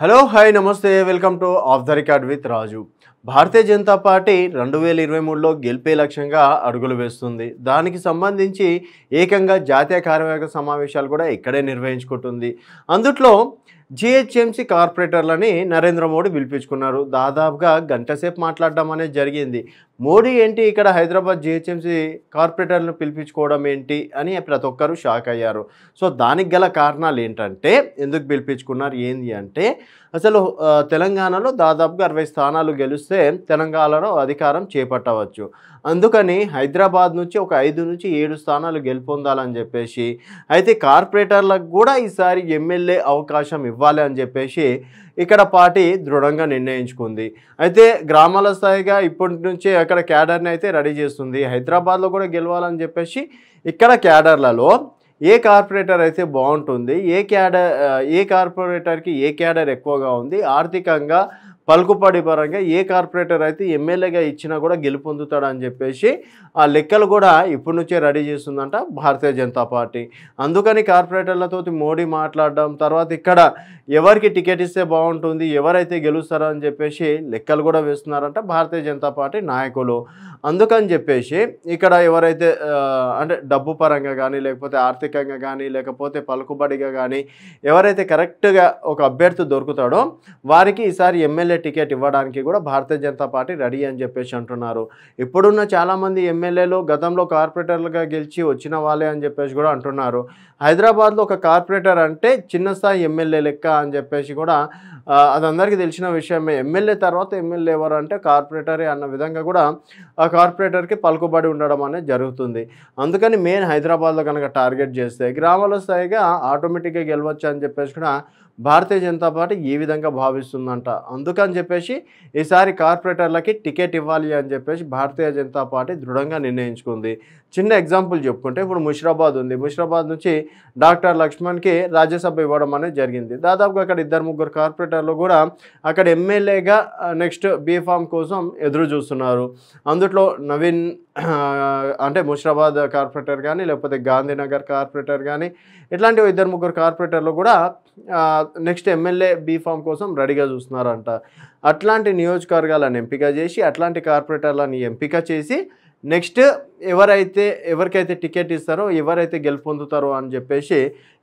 hello hi नमस्ते welcome to off the record with Raju Bharatiya Janata Party రెండు వేల ఇరవై మూడులో గెలిపే లక్ష్యంగా అడుగులు వేస్తుంది దానికి సంబంధించి ఏకంగా జాతీయ కార్యవర్గ సమావేశాలు కూడా ఇక్కడే నిర్వహించుకుంటుంది అందుట్లో జిహెచ్ఎంసీ కార్పొరేటర్లని నరేంద్ర మోడీ పిలిపించుకున్నారు దాదాపుగా గంటసేపు మాట్లాడడం అనేది జరిగింది మోడీ ఏంటి ఇక్కడ హైదరాబాద్ జిహెచ్ఎంసీ కార్పొరేటర్లను పిలిపించుకోవడం ఏంటి అని ప్రతి ఒక్కరూ షాక్ అయ్యారు సో దానికి గల కారణాలు ఏంటంటే ఎందుకు పిలిపించుకున్నారు ఏంది అంటే అసలు తెలంగాణలో దాదాపుగా అరవై స్థానాలు గెలుస్తాయి ఇస్తే తెలంగాణలో అధికారం చేపట్టవచ్చు అందుకని హైదరాబాద్ నుంచి ఒక ఐదు నుంచి ఏడు స్థానాలు గెలుపొందాలని చెప్పేసి అయితే కార్పొరేటర్లకు కూడా ఈసారి ఎమ్మెల్యే అవకాశం ఇవ్వాలి అని చెప్పేసి ఇక్కడ పార్టీ దృఢంగా నిర్ణయించుకుంది అయితే గ్రామాల స్థాయిగా ఇప్పటి నుంచే అక్కడ క్యాడర్ని అయితే రెడీ చేస్తుంది హైదరాబాద్లో కూడా గెలవాలని చెప్పేసి ఇక్కడ క్యాడర్లలో ఏ కార్పొరేటర్ అయితే బాగుంటుంది ఏ క్యాడర్ ఏ కార్పొరేటర్కి ఏ క్యాడర్ ఎక్కువగా ఉంది ఆర్థికంగా పలుకుపాడి పరంగా ఏ కార్పొరేటర్ అయితే ఎమ్మెల్యేగా ఇచ్చినా కూడా గెలుపొందుతాడు అని చెప్పేసి ఆ లెక్కలు కూడా ఇప్పటి నుంచే రెడీ చేస్తుందంట భారతీయ జనతా పార్టీ అందుకని కార్పొరేటర్లతో మోడీ మాట్లాడడం తర్వాత ఇక్కడ ఎవరికి టికెట్ ఇస్తే బాగుంటుంది ఎవరైతే గెలుస్తారో అని చెప్పేసి లెక్కలు కూడా వేస్తున్నారంట భారతీయ జనతా పార్టీ నాయకులు అందుకని చెప్పేసి ఇక్కడ ఎవరైతే అంటే డబ్బు పరంగా కానీ లేకపోతే ఆర్థికంగా కానీ లేకపోతే పలుకుబడిగా కానీ ఎవరైతే కరెక్ట్గా ఒక అభ్యర్థి దొరుకుతాడో వారికి ఈసారి ఎమ్మెల్యే టికెట్ ఇవ్వడానికి కూడా భారతీయ జనతా పార్టీ రెడీ అని చెప్పేసి అంటున్నారు ఇప్పుడున్న చాలామంది ఎమ్మెల్యేలు గతంలో కార్పొరేటర్లుగా గెలిచి వచ్చిన వాళ్ళే అని చెప్పేసి కూడా అంటున్నారు హైదరాబాద్లో ఒక కార్పొరేటర్ అంటే చిన్న స్థాయి ఎమ్మెల్యే లెక్క అని చెప్పేసి కూడా అది అందరికీ తెలిసిన విషయమే ఎమ్మెల్యే తర్వాత ఎమ్మెల్యే ఎవరు అంటే కార్పొరేటరే అన్న విధంగా కూడా ఆ కార్పొరేటర్కి పలుకుబడి ఉండడం అనేది జరుగుతుంది అందుకని మెయిన్ హైదరాబాద్లో కనుక టార్గెట్ చేస్తే గ్రామాల స్థాయిగా ఆటోమేటిక్గా గెలవచ్చు అని చెప్పేసి కూడా భారతీయ జనతా పార్టీ ఈ విధంగా భావిస్తుందంట అందుకని అని చెప్పేసి ఈసారి కార్పొరేటర్లకి టికెట్ ఇవ్వాలి అని చెప్పేసి భారతీయ జనతా పార్టీ దృఢంగా నిర్ణయించుకుంది చిన్న ఎగ్జాంపుల్ చెప్పుకుంటే ఇప్పుడు ముషిరాబాద్ ఉంది ముషిరాబాద్ నుంచి డాక్టర్ లక్ష్మణ్కి రాజ్యసభ ఇవ్వడం అనేది జరిగింది దాదాపుగా అక్కడ ఇద్దరు ముగ్గురు కార్పొరేటర్లు కూడా అక్కడ ఎమ్మెల్యేగా నెక్స్ట్ బీఫామ్ కోసం ఎదురు చూస్తున్నారు అందుట్లో నవీన్ అంటే ముషిరాబాద్ కార్పొరేటర్ కానీ లేకపోతే గాంధీనగర్ కార్పొరేటర్ కానీ ఇట్లాంటి ఇద్దరు ముగ్గురు కార్పొరేటర్లు కూడా నెక్స్ట్ ఎమ్మెల్యే బీఫామ్ కోసం రెడీగా చూస్తున్నారంట అట్లాంటి నియోజకవర్గాలను ఎంపిక చేసి అట్లాంటి కార్పొరేటర్లను ఎంపిక చేసి నెక్స్ట్ ఎవరైతే ఎవరికైతే టికెట్ ఇస్తారో ఎవరైతే గెలుపొందుతారో అని చెప్పేసి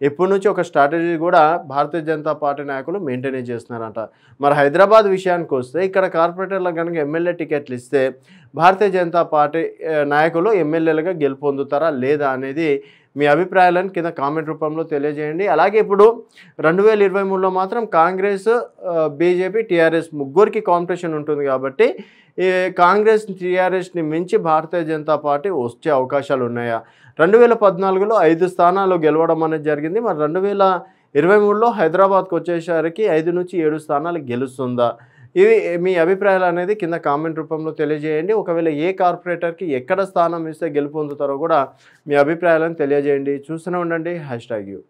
ఎప్పటి నుంచి ఒక స్ట్రాటజీ కూడా భారతీయ జనతా పార్టీ నాయకులు మెయింటైన్ చేస్తున్నారంట మరి హైదరాబాద్ విషయానికి వస్తే ఇక్కడ కార్పొరేటర్లకు కనుక ఎమ్మెల్యే టికెట్లు ఇస్తే భారతీయ జనతా పార్టీ నాయకులు ఎమ్మెల్యేలుగా గెలుపొందుతారా లేదా అనేది మీ అభిప్రాయాలను కింద కామెంట్ రూపంలో తెలియజేయండి అలాగే ఇప్పుడు రెండు వేల ఇరవై మూడులో మాత్రం కాంగ్రెస్ బీజేపీ టీఆర్ఎస్ ముగ్గురికి కాంపిటీషన్ ఉంటుంది కాబట్టి ఈ కాంగ్రెస్ టీఆర్ఎస్ని మించి భారతీయ జనతా పార్టీ వచ్చే అవకాశాలు ఉన్నాయా రెండు వేల పద్నాలుగులో ఐదు స్థానాలు గెలవడం అనేది జరిగింది మరి రెండు వేల ఇరవై మూడులో హైదరాబాద్కి వచ్చేసరికి ఐదు నుంచి ఏడు స్థానాలు గెలుస్తుందా ఇది మీ అభిప్రాయాలు అనేది కింద కామెంట్ రూపంలో తెలియజేయండి ఒకవేళ ఏ కార్పొరేటర్కి ఎక్కడ స్థానం ఇస్తే గెలుపొందుతారో కూడా మీ అభిప్రాయాలను తెలియజేయండి చూస్తూనే ఉండండి హ్యాష్ ట్యాగ్ యూ